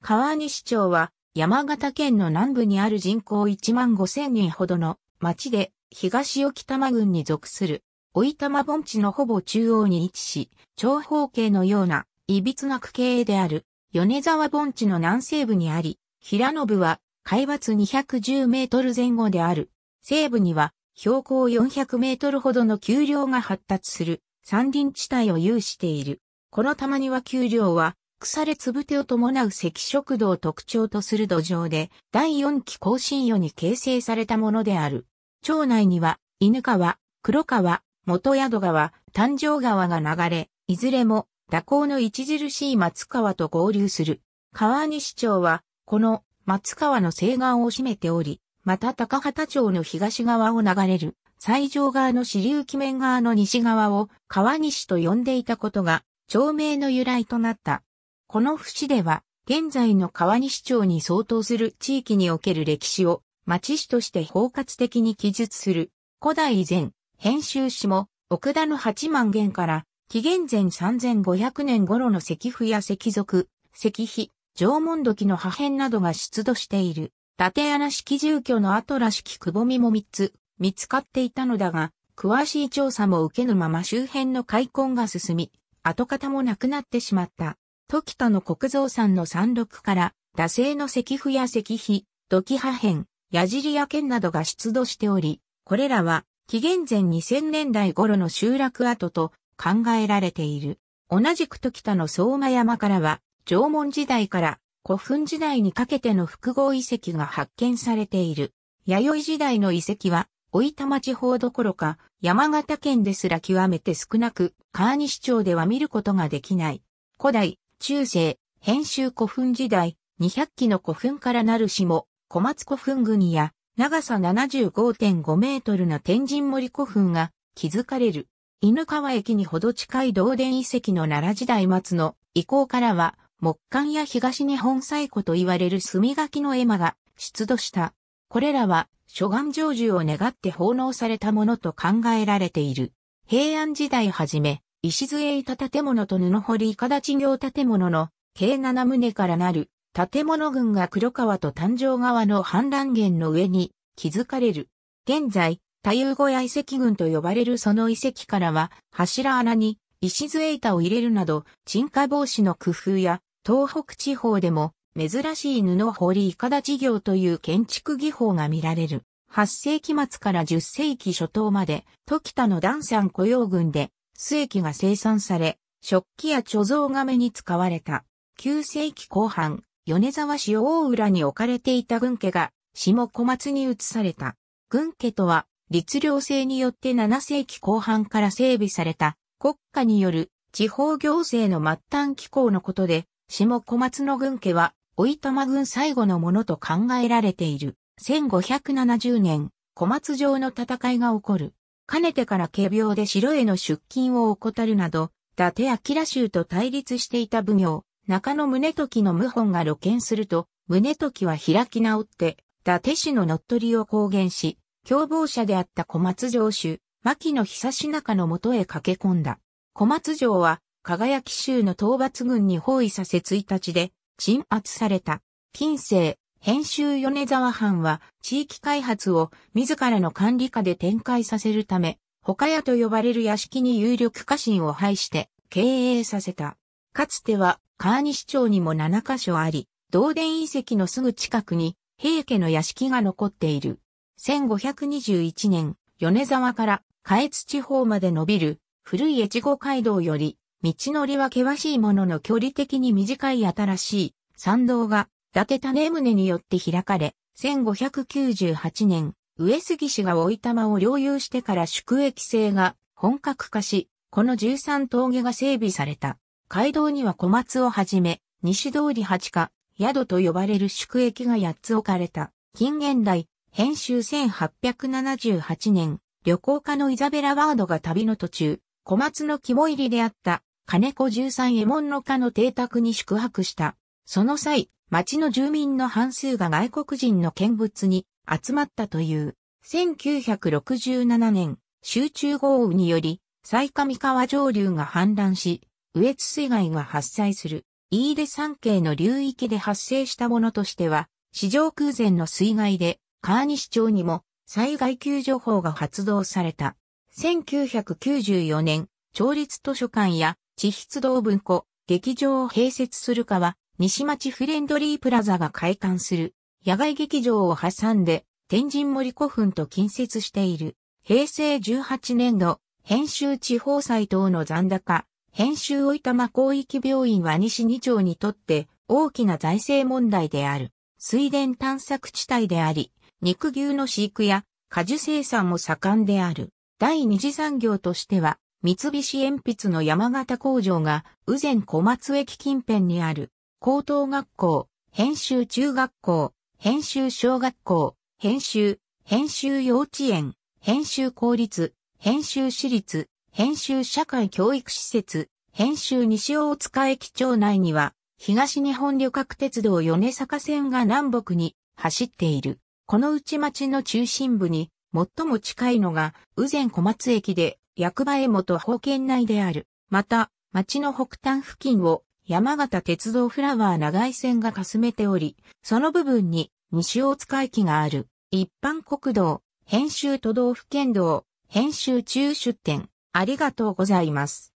川西町は山形県の南部にある人口1万5千人ほどの町で東沖玉郡に属する、老玉盆地のほぼ中央に位置し、長方形のような、いびつな区形である、米沢盆地の南西部にあり、平信は海抜210メートル前後である。西部には標高400メートルほどの丘陵が発達する山林地帯を有している。このたまには丘陵は腐れつぶてを伴う赤色土を特徴とする土壌で、第四期更新世に形成されたものである。町内には、犬川、黒川、元宿川、丹上川が流れ、いずれも蛇行の著しい松川と合流する。川西町は、この松川の西岸を占めており、また高畑町の東側を流れる西条側の支流木面側の西側を川西と呼んでいたことが、町名の由来となった。この節では、現在の川西町に相当する地域における歴史を町史として包括的に記述する古代以前、編集史も奥田の八万元から紀元前3500年頃の石符や石族、石碑、縄文土器の破片などが出土している。縦穴式住居の後らしきくぼみも3つ見つかっていたのだが、詳しい調査も受けぬまま周辺の開墾が進み、跡形もなくなってしまった。時田の国蔵山の山麓から、惰性の石符や石碑、土器破片、矢尻や剣などが出土しており、これらは、紀元前2000年代頃の集落跡と考えられている。同じく時田の相馬山からは、縄文時代から古墳時代にかけての複合遺跡が発見されている。弥生時代の遺跡は、大いた方どころか、山形県ですら極めて少なく、川西町では見ることができない。古代、中世、編集古墳時代、200基の古墳からなる下、小松古墳群や、長さ75.5メートルの天神森古墳が築かれる。犬川駅にほど近い道電遺跡の奈良時代末の遺構からは、木管や東日本最古と言われる墨書きの絵馬が出土した。これらは、諸願成就を願って奉納されたものと考えられている。平安時代はじめ、石津板建物と布堀だ事業建物の計7棟からなる建物群が黒川と丹上川の氾濫源の上に築かれる。現在、太夫小屋遺跡群と呼ばれるその遺跡からは柱穴に石津板を入れるなど沈下防止の工夫や東北地方でも珍しい布堀だ事業という建築技法が見られる。8世紀末から10世紀初頭まで、時田の段山雇用群で、須液が生産され、食器や貯蔵亀に使われた。9世紀後半、米沢市大浦に置かれていた軍家が、下小松に移された。軍家とは、律令制によって7世紀後半から整備された、国家による地方行政の末端機構のことで、下小松の軍家は、おいたま軍最後のものと考えられている。1570年、小松城の戦いが起こる。かねてから仮病で城への出勤を怠るなど、伊達明州と対立していた奉行、中野宗時の謀反が露見すると、宗時は開き直って、伊達氏の乗っ取りを公言し、共謀者であった小松城主、牧野久志中の元へ駆け込んだ。小松城は、輝き州の討伐軍に包囲させ1日で、鎮圧された。近世、編集米沢藩は地域開発を自らの管理下で展開させるため、他屋と呼ばれる屋敷に有力家臣を配して経営させた。かつては川西町にも7カ所あり、道殿遺跡のすぐ近くに平家の屋敷が残っている。1521年、米沢から下越地方まで伸びる古い越後街道より道のりは険しいものの距離的に短い新しい山道が達種宗によって開かれ、1598年、上杉氏がた。玉を領有してから宿駅制が本格化し、この13峠が整備された。街道には小松をはじめ、西通り八か、宿と呼ばれる宿駅が8つ置かれた。近現代、編集1878年、旅行家のイザベラ・ワードが旅の途中、小松の肝入りであった、金子13右衛門の家の邸宅に宿泊した。その際、町の住民の半数が外国人の見物に集まったという。1967年、集中豪雨により、最上川上流が氾濫し、羽越水害が発生する、飯出山系の流域で発生したものとしては、市上空前の水害で、川西町にも災害救助法が発動された。1994年、町立図書館や地筆道文庫、劇場を併設するかは、西町フレンドリープラザが開館する、野外劇場を挟んで、天神森古墳と近接している、平成18年度、編集地方祭等の残高、編集大玉広域病院は西2町にとって大きな財政問題である。水田探索地帯であり、肉牛の飼育や果樹生産も盛んである。第二次産業としては、三菱鉛筆の山形工場が、羽前小松駅近辺にある高等学校、編集中学校、編集小学校、編集、編集幼稚園、編集公立、編集私立、編集社会教育施設、編集西大塚駅町内には、東日本旅客鉄道米坂線が南北に走っている。この内町の中心部に最も近いのが、宇前小松駅で、役場へもと歩圏内である。また、町の北端付近を山形鉄道フラワー長井線がかすめており、その部分に西大塚駅がある。一般国道、編集都道府県道、編集中出店。ありがとうございます。